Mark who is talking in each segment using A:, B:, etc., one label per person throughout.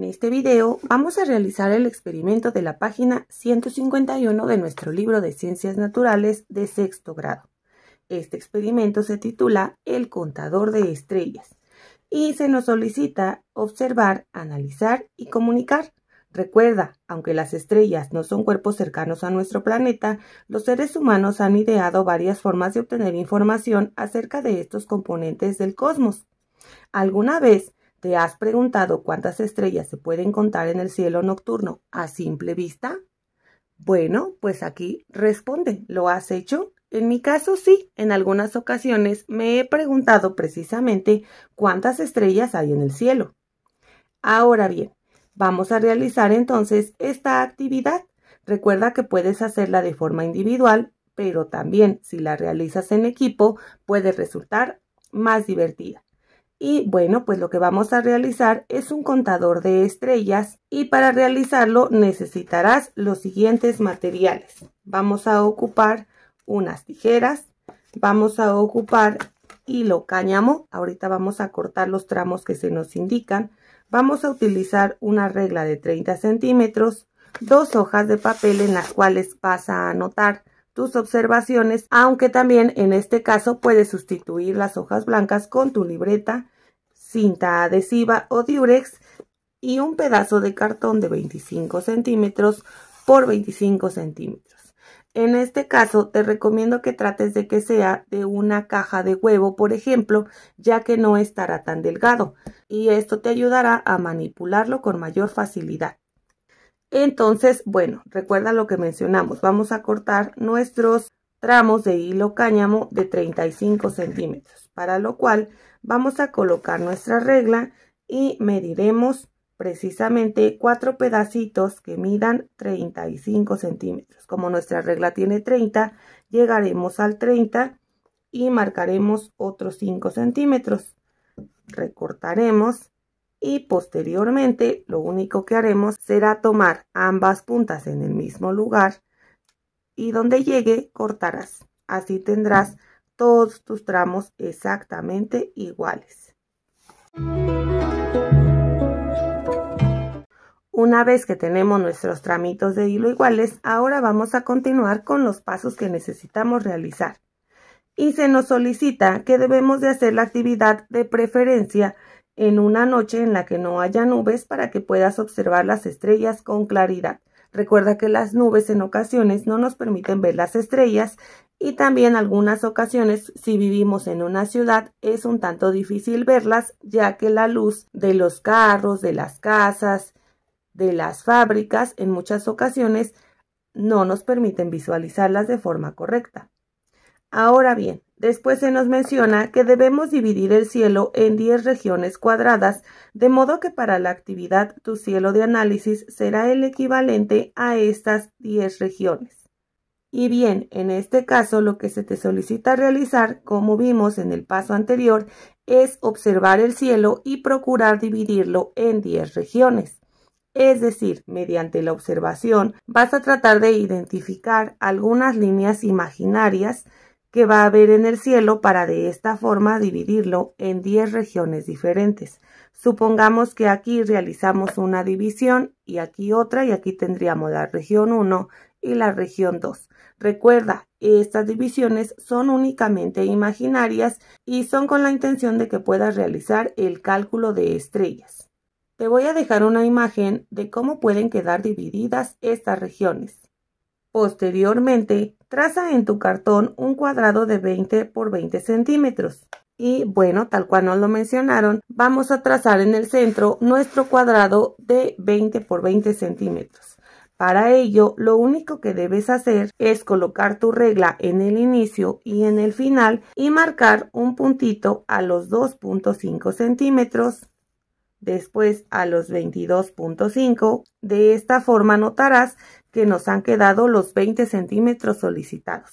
A: En este video vamos a realizar el experimento de la página 151 de nuestro libro de Ciencias Naturales de sexto grado. Este experimento se titula El contador de estrellas y se nos solicita observar, analizar y comunicar. Recuerda, aunque las estrellas no son cuerpos cercanos a nuestro planeta, los seres humanos han ideado varias formas de obtener información acerca de estos componentes del cosmos. ¿Alguna vez ¿Te has preguntado cuántas estrellas se pueden contar en el cielo nocturno a simple vista? Bueno, pues aquí responde, ¿lo has hecho? En mi caso sí, en algunas ocasiones me he preguntado precisamente cuántas estrellas hay en el cielo. Ahora bien, vamos a realizar entonces esta actividad. Recuerda que puedes hacerla de forma individual, pero también si la realizas en equipo puede resultar más divertida. Y bueno, pues lo que vamos a realizar es un contador de estrellas y para realizarlo necesitarás los siguientes materiales. Vamos a ocupar unas tijeras, vamos a ocupar hilo cáñamo, ahorita vamos a cortar los tramos que se nos indican, vamos a utilizar una regla de 30 centímetros, dos hojas de papel en las cuales vas a anotar observaciones, aunque también en este caso puedes sustituir las hojas blancas con tu libreta, cinta adhesiva o diurex y un pedazo de cartón de 25 centímetros por 25 centímetros. En este caso te recomiendo que trates de que sea de una caja de huevo, por ejemplo, ya que no estará tan delgado y esto te ayudará a manipularlo con mayor facilidad. Entonces, bueno, recuerda lo que mencionamos. Vamos a cortar nuestros tramos de hilo cáñamo de 35 centímetros, para lo cual vamos a colocar nuestra regla y mediremos precisamente cuatro pedacitos que midan 35 centímetros. Como nuestra regla tiene 30, llegaremos al 30 y marcaremos otros 5 centímetros. Recortaremos y posteriormente lo único que haremos será tomar ambas puntas en el mismo lugar y donde llegue cortarás. Así tendrás todos tus tramos exactamente iguales. Una vez que tenemos nuestros tramitos de hilo iguales, ahora vamos a continuar con los pasos que necesitamos realizar. Y se nos solicita que debemos de hacer la actividad de preferencia en una noche en la que no haya nubes para que puedas observar las estrellas con claridad. Recuerda que las nubes en ocasiones no nos permiten ver las estrellas y también algunas ocasiones si vivimos en una ciudad es un tanto difícil verlas ya que la luz de los carros, de las casas, de las fábricas en muchas ocasiones no nos permiten visualizarlas de forma correcta. Ahora bien, Después se nos menciona que debemos dividir el cielo en 10 regiones cuadradas, de modo que para la actividad tu cielo de análisis será el equivalente a estas 10 regiones. Y bien, en este caso lo que se te solicita realizar, como vimos en el paso anterior, es observar el cielo y procurar dividirlo en 10 regiones. Es decir, mediante la observación vas a tratar de identificar algunas líneas imaginarias que va a haber en el cielo para de esta forma dividirlo en 10 regiones diferentes. Supongamos que aquí realizamos una división y aquí otra y aquí tendríamos la región 1 y la región 2. Recuerda, estas divisiones son únicamente imaginarias y son con la intención de que puedas realizar el cálculo de estrellas. Te voy a dejar una imagen de cómo pueden quedar divididas estas regiones. Posteriormente, Traza en tu cartón un cuadrado de 20 por 20 centímetros. Y bueno, tal cual nos lo mencionaron, vamos a trazar en el centro nuestro cuadrado de 20 por 20 centímetros. Para ello, lo único que debes hacer es colocar tu regla en el inicio y en el final y marcar un puntito a los 2.5 centímetros después a los 22.5. De esta forma notarás que nos han quedado los 20 centímetros solicitados.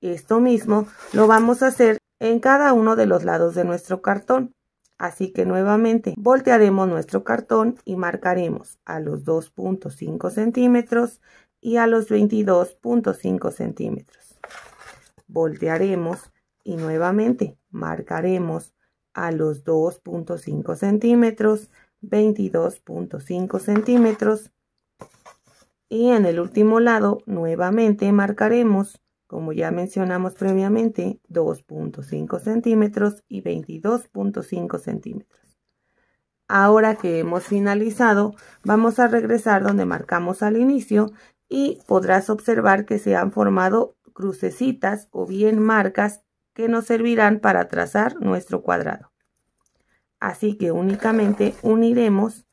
A: Esto mismo lo vamos a hacer en cada uno de los lados de nuestro cartón. Así que nuevamente voltearemos nuestro cartón y marcaremos a los 2.5 centímetros y a los 22.5 centímetros. Voltearemos y nuevamente marcaremos a los 2.5 centímetros, 22.5 centímetros. Y en el último lado nuevamente marcaremos, como ya mencionamos previamente, 2.5 centímetros y 22.5 centímetros. Ahora que hemos finalizado, vamos a regresar donde marcamos al inicio y podrás observar que se han formado crucecitas o bien marcas que nos servirán para trazar nuestro cuadrado. Así que únicamente uniremos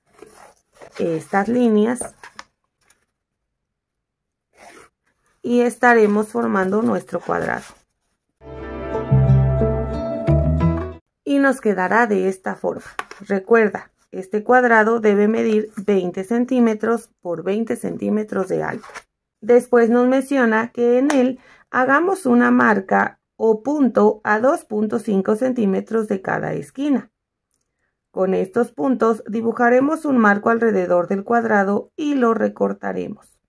A: estas líneas y estaremos formando nuestro cuadrado. Y nos quedará de esta forma. Recuerda, este cuadrado debe medir 20 centímetros por 20 centímetros de alto. Después nos menciona que en él hagamos una marca o punto a 2.5 centímetros de cada esquina. Con estos puntos dibujaremos un marco alrededor del cuadrado y lo recortaremos.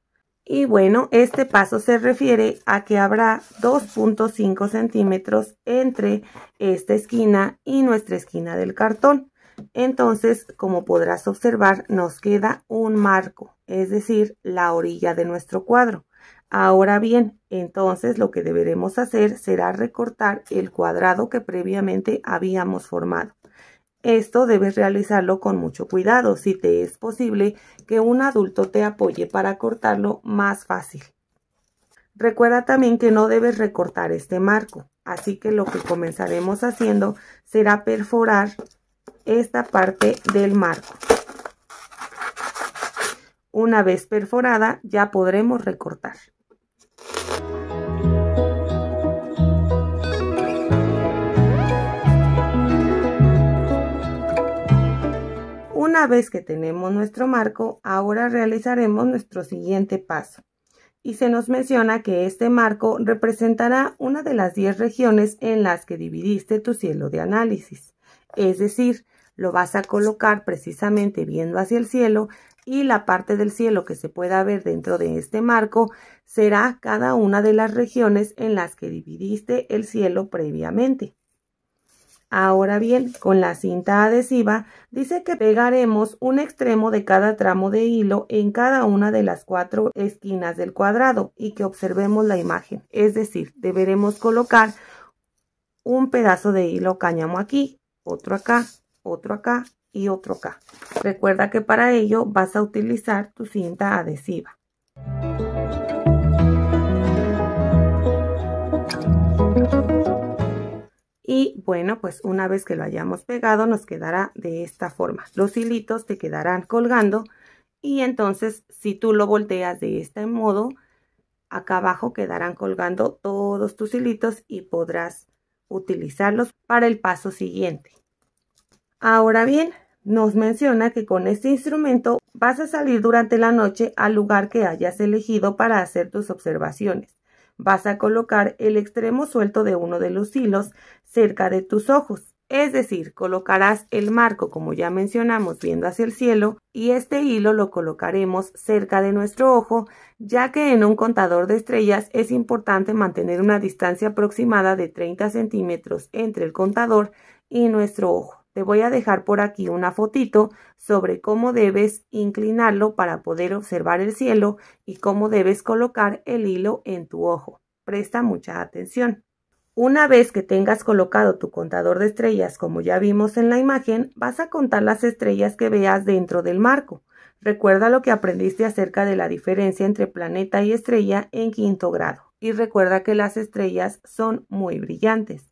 A: Y bueno, este paso se refiere a que habrá 2.5 centímetros entre esta esquina y nuestra esquina del cartón. Entonces, como podrás observar, nos queda un marco, es decir, la orilla de nuestro cuadro. Ahora bien, entonces lo que deberemos hacer será recortar el cuadrado que previamente habíamos formado. Esto debes realizarlo con mucho cuidado, si te es posible que un adulto te apoye para cortarlo más fácil. Recuerda también que no debes recortar este marco, así que lo que comenzaremos haciendo será perforar esta parte del marco. Una vez perforada ya podremos recortar. Una vez que tenemos nuestro marco, ahora realizaremos nuestro siguiente paso. Y se nos menciona que este marco representará una de las 10 regiones en las que dividiste tu cielo de análisis. Es decir, lo vas a colocar precisamente viendo hacia el cielo y la parte del cielo que se pueda ver dentro de este marco será cada una de las regiones en las que dividiste el cielo previamente. Ahora bien, con la cinta adhesiva dice que pegaremos un extremo de cada tramo de hilo en cada una de las cuatro esquinas del cuadrado y que observemos la imagen. Es decir, deberemos colocar un pedazo de hilo cáñamo aquí, otro acá, otro acá y otro acá. Recuerda que para ello vas a utilizar tu cinta adhesiva. Y bueno, pues una vez que lo hayamos pegado nos quedará de esta forma. Los hilitos te quedarán colgando y entonces si tú lo volteas de este modo, acá abajo quedarán colgando todos tus hilitos y podrás utilizarlos para el paso siguiente. Ahora bien, nos menciona que con este instrumento vas a salir durante la noche al lugar que hayas elegido para hacer tus observaciones. Vas a colocar el extremo suelto de uno de los hilos cerca de tus ojos. Es decir, colocarás el marco, como ya mencionamos, viendo hacia el cielo, y este hilo lo colocaremos cerca de nuestro ojo, ya que en un contador de estrellas es importante mantener una distancia aproximada de 30 centímetros entre el contador y nuestro ojo. Te voy a dejar por aquí una fotito sobre cómo debes inclinarlo para poder observar el cielo y cómo debes colocar el hilo en tu ojo. Presta mucha atención. Una vez que tengas colocado tu contador de estrellas como ya vimos en la imagen, vas a contar las estrellas que veas dentro del marco. Recuerda lo que aprendiste acerca de la diferencia entre planeta y estrella en quinto grado y recuerda que las estrellas son muy brillantes.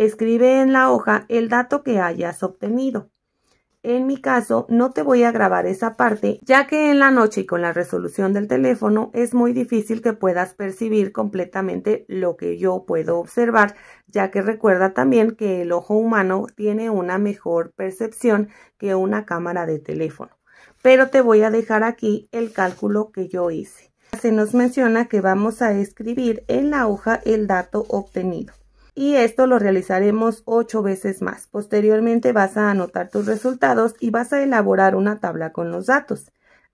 A: Escribe en la hoja el dato que hayas obtenido. En mi caso, no te voy a grabar esa parte, ya que en la noche y con la resolución del teléfono es muy difícil que puedas percibir completamente lo que yo puedo observar, ya que recuerda también que el ojo humano tiene una mejor percepción que una cámara de teléfono. Pero te voy a dejar aquí el cálculo que yo hice. Se nos menciona que vamos a escribir en la hoja el dato obtenido y esto lo realizaremos ocho veces más. Posteriormente vas a anotar tus resultados y vas a elaborar una tabla con los datos.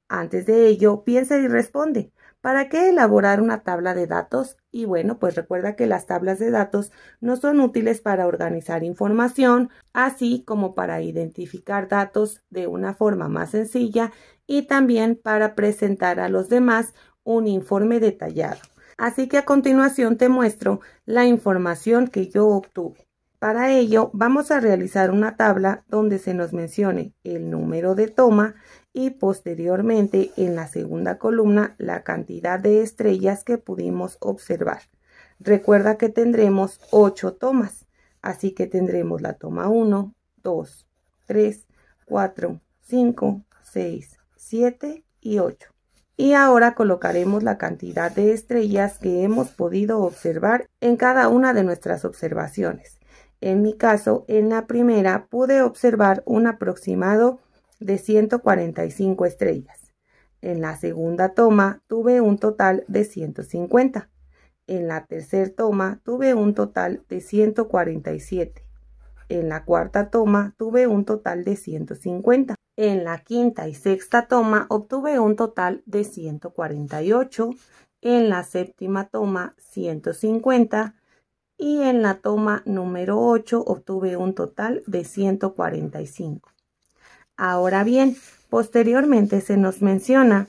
A: Antes de ello, piensa y responde. ¿Para qué elaborar una tabla de datos? Y bueno, pues recuerda que las tablas de datos no son útiles para organizar información, así como para identificar datos de una forma más sencilla y también para presentar a los demás un informe detallado. Así que a continuación te muestro la información que yo obtuve. Para ello vamos a realizar una tabla donde se nos mencione el número de toma y posteriormente en la segunda columna la cantidad de estrellas que pudimos observar. Recuerda que tendremos 8 tomas, así que tendremos la toma 1, 2, 3, 4, 5, 6, 7 y 8. Y ahora colocaremos la cantidad de estrellas que hemos podido observar en cada una de nuestras observaciones. En mi caso, en la primera pude observar un aproximado de 145 estrellas. En la segunda toma tuve un total de 150. En la tercera toma tuve un total de 147. En la cuarta toma tuve un total de 150. En la quinta y sexta toma obtuve un total de 148, en la séptima toma 150 y en la toma número 8 obtuve un total de 145. Ahora bien, posteriormente se nos menciona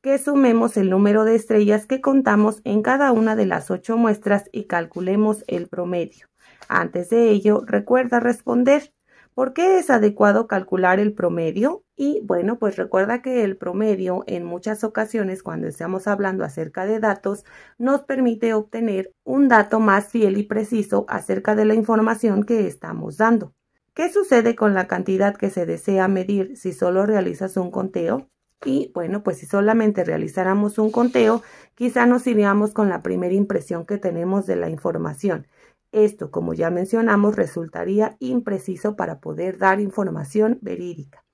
A: que sumemos el número de estrellas que contamos en cada una de las ocho muestras y calculemos el promedio. Antes de ello, recuerda responder ¿Por qué es adecuado calcular el promedio? Y bueno, pues recuerda que el promedio en muchas ocasiones cuando estamos hablando acerca de datos nos permite obtener un dato más fiel y preciso acerca de la información que estamos dando. ¿Qué sucede con la cantidad que se desea medir si solo realizas un conteo? Y bueno, pues si solamente realizáramos un conteo, quizá nos iríamos con la primera impresión que tenemos de la información. Esto, como ya mencionamos, resultaría impreciso para poder dar información verídica.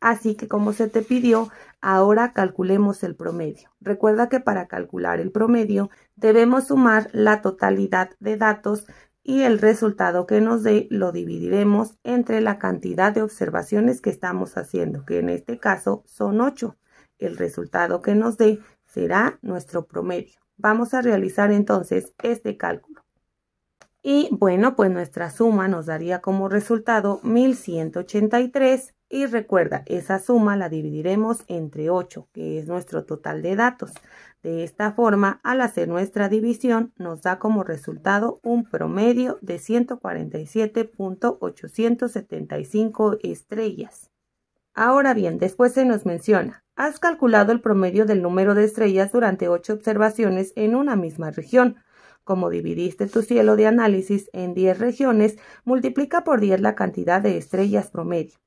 A: Así que como se te pidió, ahora calculemos el promedio. Recuerda que para calcular el promedio debemos sumar la totalidad de datos y el resultado que nos dé lo dividiremos entre la cantidad de observaciones que estamos haciendo, que en este caso son 8. El resultado que nos dé será nuestro promedio. Vamos a realizar entonces este cálculo. Y bueno, pues nuestra suma nos daría como resultado 1183 y recuerda, esa suma la dividiremos entre 8, que es nuestro total de datos. De esta forma, al hacer nuestra división, nos da como resultado un promedio de 147.875 estrellas. Ahora bien, después se nos menciona, has calculado el promedio del número de estrellas durante 8 observaciones en una misma región. Como dividiste tu cielo de análisis en 10 regiones, multiplica por 10 la cantidad de estrellas promedio.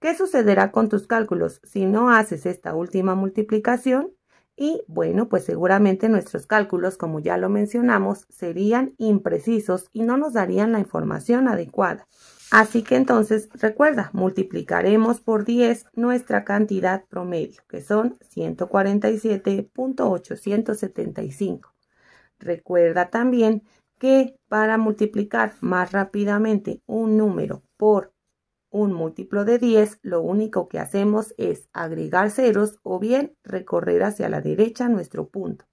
A: ¿Qué sucederá con tus cálculos si no haces esta última multiplicación? Y bueno, pues seguramente nuestros cálculos, como ya lo mencionamos, serían imprecisos y no nos darían la información adecuada. Así que entonces, recuerda, multiplicaremos por 10 nuestra cantidad promedio, que son 147.875. Recuerda también que para multiplicar más rápidamente un número por un múltiplo de 10, lo único que hacemos es agregar ceros o bien recorrer hacia la derecha nuestro punto.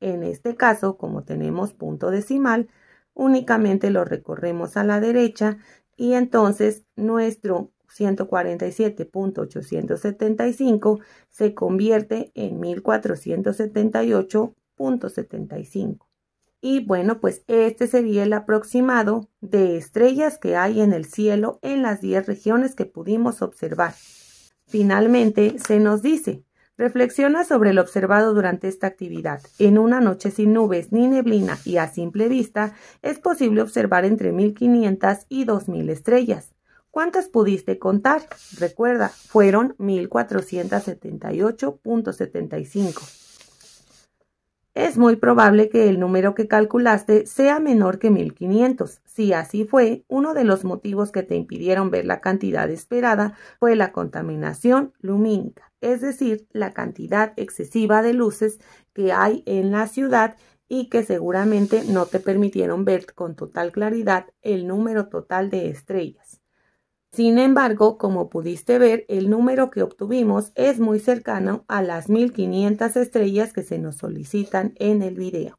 A: En este caso, como tenemos punto decimal, únicamente lo recorremos a la derecha y entonces nuestro 147.875 se convierte en 1478.75. Y bueno, pues este sería el aproximado de estrellas que hay en el cielo en las 10 regiones que pudimos observar. Finalmente, se nos dice, reflexiona sobre lo observado durante esta actividad. En una noche sin nubes ni neblina y a simple vista, es posible observar entre 1500 y 2000 estrellas. ¿Cuántas pudiste contar? Recuerda, fueron 1478.75 es muy probable que el número que calculaste sea menor que 1500. Si así fue, uno de los motivos que te impidieron ver la cantidad esperada fue la contaminación lumínica, es decir, la cantidad excesiva de luces que hay en la ciudad y que seguramente no te permitieron ver con total claridad el número total de estrellas. Sin embargo, como pudiste ver, el número que obtuvimos es muy cercano a las 1500 estrellas que se nos solicitan en el video,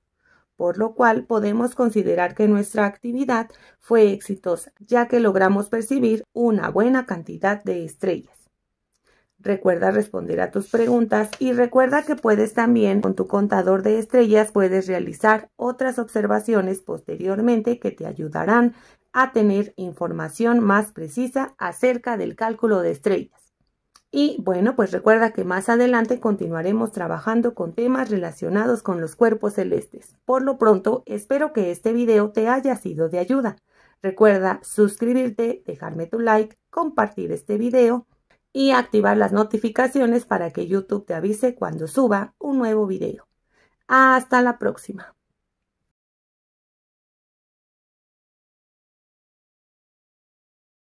A: por lo cual podemos considerar que nuestra actividad fue exitosa, ya que logramos percibir una buena cantidad de estrellas. Recuerda responder a tus preguntas y recuerda que puedes también con tu contador de estrellas puedes realizar otras observaciones posteriormente que te ayudarán a tener información más precisa acerca del cálculo de estrellas. Y bueno, pues recuerda que más adelante continuaremos trabajando con temas relacionados con los cuerpos celestes. Por lo pronto, espero que este video te haya sido de ayuda. Recuerda suscribirte, dejarme tu like, compartir este video y activar las notificaciones para que YouTube te avise cuando suba un nuevo video. Hasta la próxima.